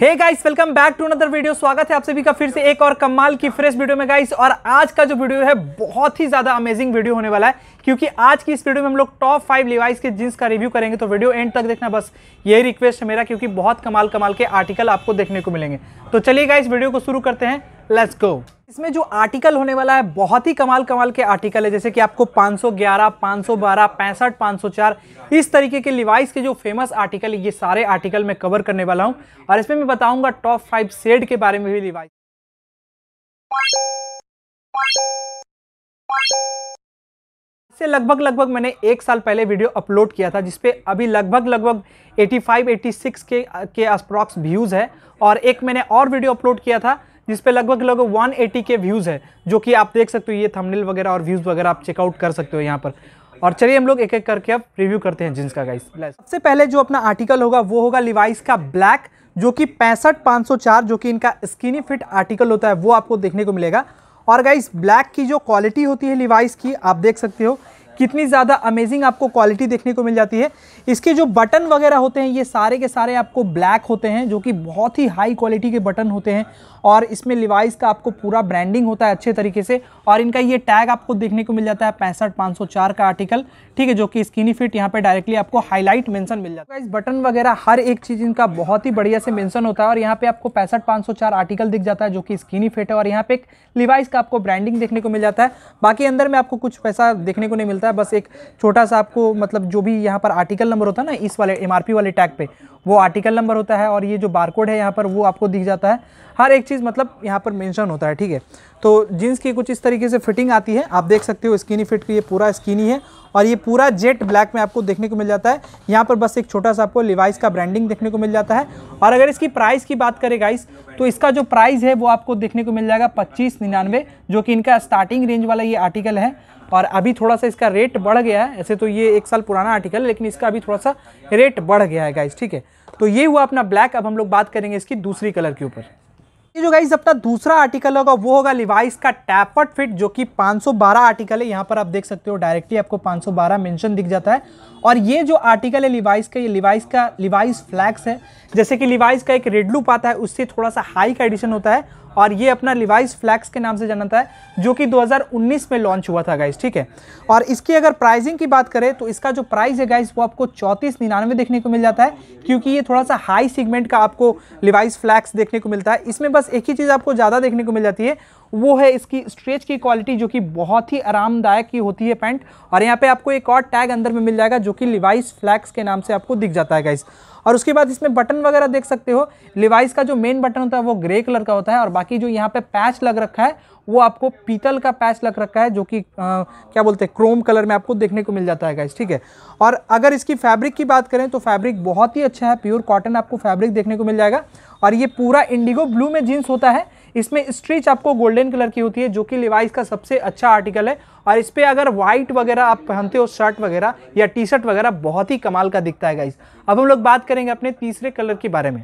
Hey guys welcome back to another video स्वागत है आप सभी का फिर से एक और कमाल की फ्रेश वीडियो में गाइस और आज का जो वीडियो है बहुत ही ज़्यादा अमेजिंग वीडियो होने वाला है क्योंकि आज की इस वीडियो में हम लोग टॉप फाइव लिवाइस के जींस का रिव्यू करेंगे तो वीडियो एंड तक देखना बस यही रिक्वेस्ट है मेरा क्योंकि बहुत कमाल कमाल के आर्टिकल आपको देखने को मिलेंगे तो चलिए गाइस वीडियो को शुरू करते हैं लेट्स गो इसमें जो आर्टिकल होने वाला है बहुत ही कमाल कमाल के आर्टिकल है जैसे कि आपको 511, 512, पैंसठ 504 इस तरीके के लिवाइस के जो फेमस आर्टिकल ये सारे आर्टिकल मैं कवर करने वाला हूँ और इसमें मैं बताऊँगा टॉप फाइव सेड के बारे में भी लिवाइस से लगभग लगभग मैंने एक साल पहले वीडियो अपलोड किया था जिसपे अभी लगभग लगभग 85-86 के के अप्रॉक्स व्यूज़ है और एक मैंने और वीडियो अपलोड किया था जिस पे लगभग लगभग एटी के व्यूज़ है जो कि आप देख सकते हो ये थमनिल वगैरह और व्यूज़ वगैरह आप चेकआउट कर सकते हो यहाँ पर और चलिए हम लोग एक एक करके अब रिव्यू करते हैं जींस का गाइस सबसे पहले जो अपना आर्टिकल होगा वो होगा लिवाइस का ब्लैक जो कि पैंसठ पाँच सौ चार जो कि इनका स्किनी फिट आर्टिकल होता है वो आपको देखने को मिलेगा और गाइस ब्लैक की जो क्वालिटी होती है लिवाइस की आप देख सकते हो कितनी ज़्यादा अमेजिंग आपको क्वालिटी देखने को मिल जाती है इसके जो बटन वगैरह होते हैं ये सारे के सारे आपको ब्लैक होते हैं जो कि बहुत ही हाई क्वालिटी के बटन होते हैं और इसमें लिवाइस का आपको पूरा ब्रांडिंग होता है अच्छे तरीके से और इनका ये टैग आपको देखने को मिल जाता है पैंसठ का आर्टिकल ठीक है जो कि स्किनी फिट यहाँ पर डायरेक्टली आपको हाईलाइट मेंशन मिल जाता है इस बटन वगैरह हर एक चीज़ इनका बहुत ही बढ़िया से मैंसन होता है और यहाँ पे आपको पैंसठ आर्टिकल दिख जाता है जो कि स्किनी फिट है और यहाँ पे एक लिवाइस का आपको ब्रांडिंग देखने को मिल जाता है बाकी अंदर में आपको कुछ पैसा देखने को नहीं मिलता है बस एक छोटा सा आपको मतलब जो भी यहाँ पर आर्टिकल नंबर होता है ना इस वाले एम वाले टैग पे वो आर्टिकल नंबर होता है और ये जो बारकोड है यहाँ पर वो आपको दिख जाता है हर एक चीज़ मतलब यहाँ पर मेंशन होता है ठीक है तो जीन्स की कुछ इस तरीके से फिटिंग आती है आप देख सकते हो स्किनी फिट की ये पूरा स्किनी है और ये पूरा जेट ब्लैक में आपको देखने को मिल जाता है यहाँ पर बस एक छोटा सा आपको लिवाइस का ब्रांडिंग देखने को मिल जाता है और अगर इसकी प्राइस की बात करें गाइस तो इसका जो प्राइस है वो आपको देखने को मिल जाएगा पच्चीस निन्यानवे जो कि इनका स्टार्टिंग रेंज वाला ये आर्टिकल है और अभी थोड़ा सा इसका रेट बढ़ गया है ऐसे तो ये एक साल पुराना आर्टिकल है लेकिन इसका अभी थोड़ा सा रेट बढ़ गया है गाइस ठीक है तो ये हुआ अपना ब्लैक अब हम लोग बात करेंगे इसकी दूसरी कलर के ऊपर ये जो गाइज अपना दूसरा आर्टिकल होगा वो होगा लिवाइस का टैपट फिट जो कि 512 आर्टिकल है यहाँ पर आप देख सकते हो डायरेक्टली आपको 512 मेंशन दिख जाता है और ये जो आर्टिकल है लिवाइस का ये लिवाइस का लिवाइस फ्लैक्स है जैसे कि लिवाइस का एक रेडलूप आता है उससे थोड़ा सा हाई का एडिशन होता है और ये अपना लिवाइस फ्लैक्स के नाम से जाना जाता है जो कि 2019 में लॉन्च हुआ था गाइस ठीक है और इसकी अगर प्राइसिंग की बात करें तो इसका जो प्राइस है गाइस वो आपको चौंतीस निन्यानवे देखने को मिल जाता है क्योंकि ये थोड़ा सा हाई सीगमेंट का आपको लिवाइस फ्लैक्स देखने को मिलता है इसमें बस एक ही चीज़ आपको ज़्यादा देखने को मिल जाती है वो है इसकी स्ट्रेच की क्वालिटी जो कि बहुत ही आरामदायक की होती है पैंट और यहाँ पे आपको एक और टैग अंदर में मिल जाएगा जो कि लिवाइस फ्लैक्स के नाम से आपको दिख जाता है गाइस और उसके बाद इसमें बटन वगैरह देख सकते हो लिवाइस का जो मेन बटन होता है वो ग्रे कलर का होता है और बाकी जो यहाँ पे पैच लग रखा है वो आपको पीतल का पैच लग रखा है जो कि क्या बोलते हैं क्रोम कलर में आपको देखने को मिल जाता है गाइस ठीक है और अगर इसकी फैब्रिक की बात करें तो फैब्रिक बहुत ही अच्छा है प्योर कॉटन आपको फैब्रिक देखने को मिल जाएगा और ये पूरा इंडिगो ब्लू में जीन्स होता है इसमें स्ट्रीच आपको गोल्डन कलर की होती है जो कि लिवाइस का सबसे अच्छा आर्टिकल है और इस पर अगर व्हाइट वगैरह आप पहनते हो शर्ट वगैरह या टी शर्ट वगैरह बहुत ही कमाल का दिखता है गाइस अब हम लोग बात करेंगे अपने तीसरे कलर के बारे में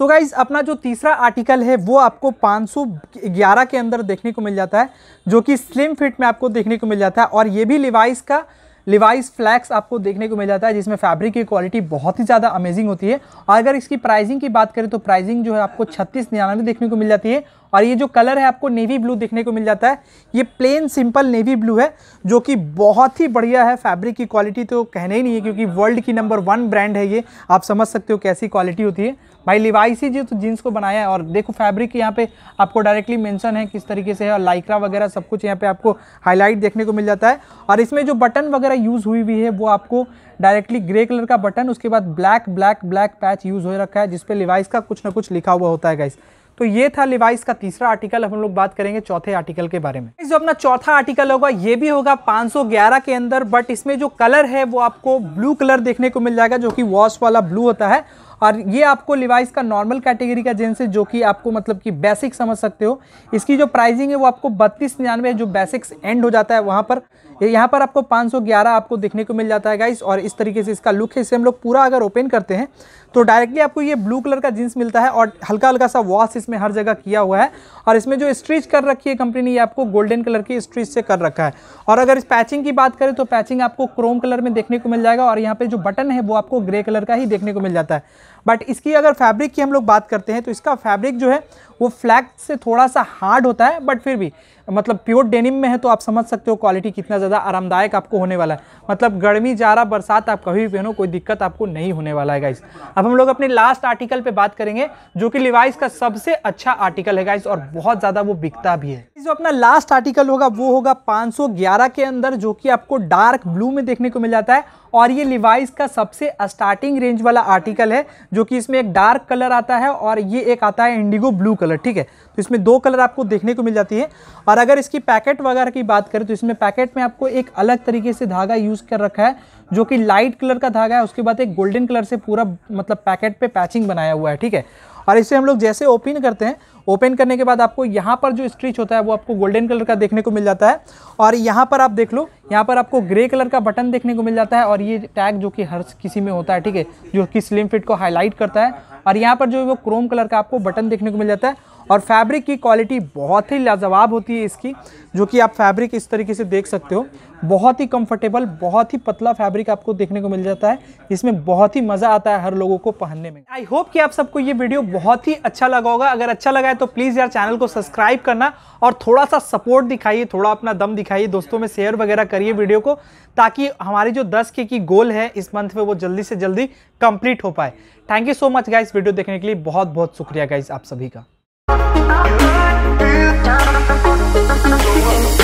सो so गाइज अपना जो तीसरा आर्टिकल है वो आपको 511 के अंदर देखने को मिल जाता है जो कि स्लिम फिट में आपको देखने को मिल जाता है और ये भी लिवाइस का लिवाइस फ्लैक्स आपको देखने को मिल जाता है जिसमें फैब्रिक की क्वालिटी बहुत ही ज़्यादा अमेजिंग होती है और अगर इसकी प्राइसिंग की बात करें तो प्राइसिंग जो है आपको छत्तीस निन्यानवे देखने को मिल जाती है और ये जो कलर है आपको नेवी ब्लू देखने को मिल जाता है ये प्लेन सिंपल नेवी ब्लू है जो कि बहुत ही बढ़िया है फैब्रिक की क्वालिटी तो कहने ही नहीं है क्योंकि वर्ल्ड की नंबर वन ब्रांड है ये आप समझ सकते हो कैसी क्वालिटी होती है भाई लिवाइस ही जो तो जीन्स को बनाया है और देखो फैब्रिक यहाँ पे आपको डायरेक्टली मेंशन है किस तरीके से है और लाइक्रा वगैरह सब कुछ यहाँ पे आपको हाईलाइट देखने को मिल जाता है और इसमें जो बटन वगैरह यूज़ हुई हुई है वो आपको डायरेक्टली ग्रे कलर का बटन उसके बाद black black black patch use हो रखा है जिसपे लिवाइस का कुछ ना कुछ लिखा हुआ होता है गाइस तो ये था लिवाइस का तीसरा आर्टिकल हम लोग बात करेंगे चौथे आर्टिकल के बारे में जो अपना चौथा आर्टिकल होगा ये भी होगा 511 के अंदर बट इसमें जो कलर है वो आपको ब्लू कलर देखने को मिल जाएगा जो कि वॉश वाला ब्लू होता है और ये आपको लिवाइस का नॉर्मल कैटेगरी का जेंस है जो कि आपको मतलब कि बेसिक समझ सकते हो इसकी जो प्राइसिंग है वो आपको बत्तीस निन्यानवे जो बेसिक्स एंड हो जाता है वहाँ पर यहाँ पर आपको 511 आपको देखने को मिल जाता है गाइस और इस तरीके से इसका लुक है इसे हम लोग पूरा अगर ओपन करते हैं तो डायरेक्टली आपको ये ब्लू कलर का जींस मिलता है और हल्का हल्का सा वॉश इसमें हर जगह किया हुआ है और इसमें जो स्ट्रिच कर रखी है कंपनी ने ये आपको गोल्डन कलर की स्ट्रिच से कर रखा है और अगर इस पैचिंग की बात करें तो पैचिंग आपको क्रोम कलर में देखने को मिल जाएगा और यहाँ पर जो बटन है वो आपको ग्रे कलर का ही देखने को मिल जाता है बट इसकी अगर फैब्रिक की हम लोग बात करते हैं तो इसका फैब्रिक जो है वो फ्लैक्स से थोड़ा सा हार्ड होता है बट फिर भी मतलब प्योर डेनिम में है तो आप समझ सकते हो क्वालिटी कितना ज़्यादा आरामदायक आपको होने वाला है मतलब गर्मी जारा बरसात आप कभी भी पहनो कोई दिक्कत आपको नहीं होने वाला है गाइस अब हम लोग अपने लास्ट आर्टिकल पे बात करेंगे जो कि लिवाइस का सबसे अच्छा आर्टिकल है गाइस और बहुत ज़्यादा वो बिकता भी है जो अपना लास्ट आर्टिकल होगा वो होगा पाँच के अंदर जो कि आपको डार्क ब्लू में देखने को मिल जाता है और ये लिवाइस का सबसे स्टार्टिंग रेंज वाला आर्टिकल है जो कि इसमें एक डार्क कलर आता है और ये एक आता है इंडिगो ब्लू कलर ठीक है तो इसमें दो कलर आपको देखने को मिल जाती है और अगर इसकी पैकेट वगैरह की बात करें तो इसमें पैकेट में आपको एक अलग तरीके से धागा यूज़ कर रखा है जो कि लाइट कलर का धागा है उसके बाद एक गोल्डन कलर से पूरा मतलब पैकेट पे पैचिंग बनाया हुआ है ठीक है और इसे हम लोग जैसे ओपन करते हैं ओपन करने के बाद आपको यहाँ पर जो स्ट्रिच होता है वो आपको गोल्डन कलर का देखने को मिल जाता है और यहाँ पर आप देख लो यहाँ पर आपको ग्रे कलर का बटन देखने को मिल जाता है और ये टैग जो कि हर किसी में होता है ठीक है जो कि स्लिम फिट को हाईलाइट करता है और यहाँ पर जो वो क्रोम कलर का आपको बटन देखने को मिल जाता है और फैब्रिक की क्वालिटी बहुत ही लाजवाब होती है इसकी जो कि आप फैब्रिक इस तरीके से देख सकते हो बहुत ही कंफर्टेबल बहुत ही पतला फैब्रिक आपको देखने को मिल जाता है इसमें बहुत ही मज़ा आता है हर लोगों को पहनने में आई होप कि आप सबको ये वीडियो बहुत ही अच्छा लगा होगा अगर अच्छा लगा है तो प्लीज़ यार चैनल को सब्सक्राइब करना और थोड़ा सा सपोर्ट दिखाइए थोड़ा अपना दम दिखाइए दोस्तों में शेयर वगैरह करिए वीडियो को ताकि हमारी जो दस के की गोल है इस मंथ में वो जल्दी से जल्दी कंप्लीट हो पाए thank you so much guys video देखने के लिए बहुत बहुत शुक्रिया गाइस आप सभी का Thank you.